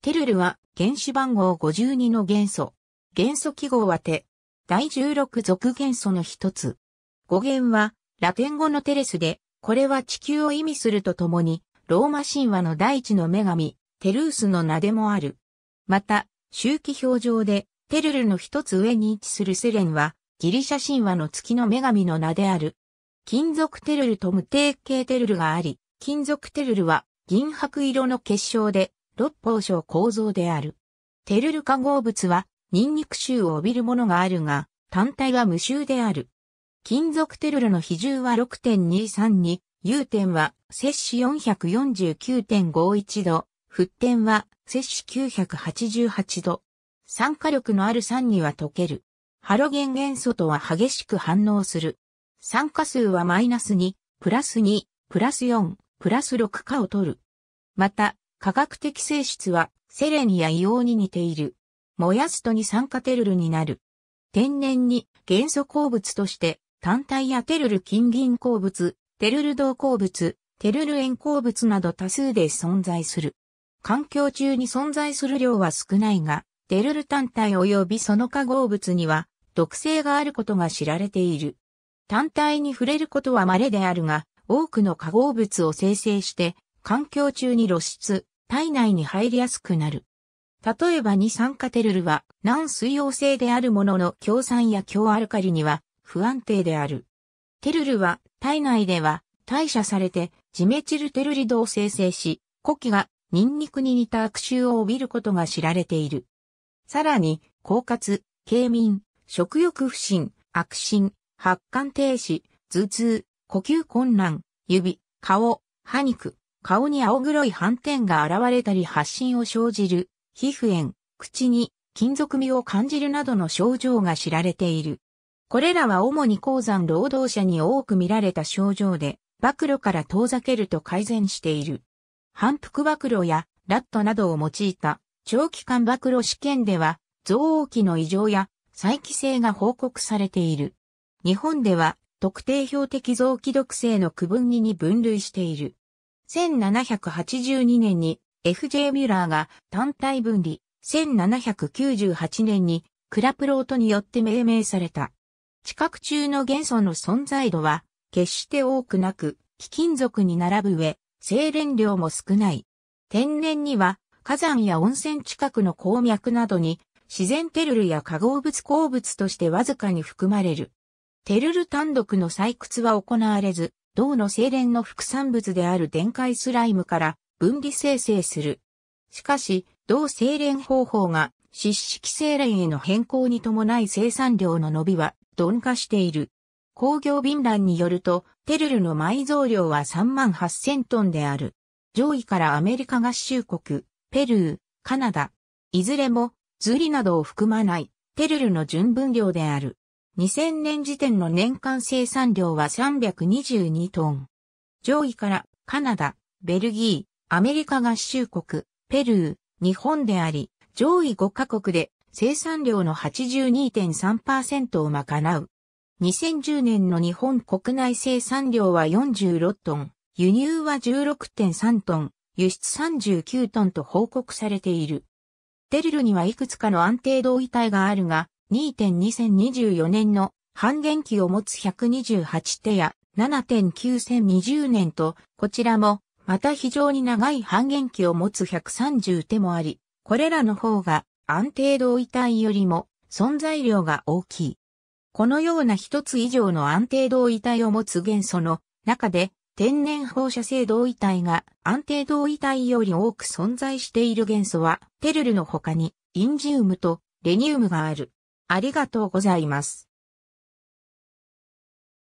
テルルは原子番号52の元素。元素記号はテ。第16属元素の一つ。語源はラテン語のテレスで、これは地球を意味するとともに、ローマ神話の第一の女神、テルースの名でもある。また、周期表上で、テルルの一つ上に位置するセレンは、ギリシャ神話の月の女神の名である。金属テルルと無定型テルルがあり、金属テルルは銀白色の結晶で、六方章構造である。テルル化合物は、ニンニク臭を帯びるものがあるが、単体は無臭である。金属テルルの比重は6 2 3に、融点は摂氏449.51度、沸点は摂氏988度。酸化力のある酸には溶ける。ハロゲン元素とは激しく反応する。酸化数はマイナス2、プラス2、プラス4、プラス6化を取る。また、化学的性質はセレンや硫黄に似ている。燃やすと二酸化テルルになる。天然に元素鉱物として単体やテルル金銀鉱物、テルル銅鉱物、テルル塩鉱物など多数で存在する。環境中に存在する量は少ないが、テルル単体及びその化合物には毒性があることが知られている。単体に触れることは稀であるが、多くの化合物を生成して、環境中に露出、体内に入りやすくなる。例えば二酸化テルルは軟水溶性であるものの強酸や強アルカリには不安定である。テルルは体内では代謝されてジメチルテルリドを生成し、呼気がニンニクに似た悪臭を帯びることが知られている。さらに、狡猾、軽眠、食欲不振、悪心、発汗停止、頭痛、呼吸困難、指、顔、歯肉、顔に青黒い斑点が現れたり発疹を生じる、皮膚炎、口に金属味を感じるなどの症状が知られている。これらは主に鉱山労働者に多く見られた症状で、暴露から遠ざけると改善している。反復暴露やラットなどを用いた長期間暴露試験では、増黄期の異常や再帰性が報告されている。日本では特定標的臓器毒性の区分2に分類している。1782年に F.J. ミュラーが単体分離、1798年にクラプロートによって命名された。地殻中の元素の存在度は決して多くなく、貴金属に並ぶ上、精錬量も少ない。天然には火山や温泉近くの鉱脈などに自然テルルや化合物鉱物としてわずかに含まれる。テルル単独の採掘は行われず、銅の精錬の副産物である電解スライムから分離生成する。しかし、銅精錬方法が湿式精錬への変更に伴い生産量の伸びは鈍化している。工業便覧によると、テルルの埋蔵量は3万8000トンである。上位からアメリカ合衆国、ペルー、カナダ、いずれも、ズリなどを含まない、テルルの純分量である。2000年時点の年間生産量は322トン。上位からカナダ、ベルギー、アメリカ合衆国、ペルー、日本であり、上位5カ国で生産量の82.3%を賄う。2010年の日本国内生産量は46トン、輸入は16.3トン、輸出39トンと報告されている。テルルにはいくつかの安定同位体があるが、2.2024年の半減期を持つ128手や7.9020年と、こちらもまた非常に長い半減期を持つ130手もあり、これらの方が安定同位体よりも存在量が大きい。このような一つ以上の安定同位体を持つ元素の中で天然放射性同位体が安定同位体より多く存在している元素はテルルの他にインジウムとレニウムがある。ありがとうございます。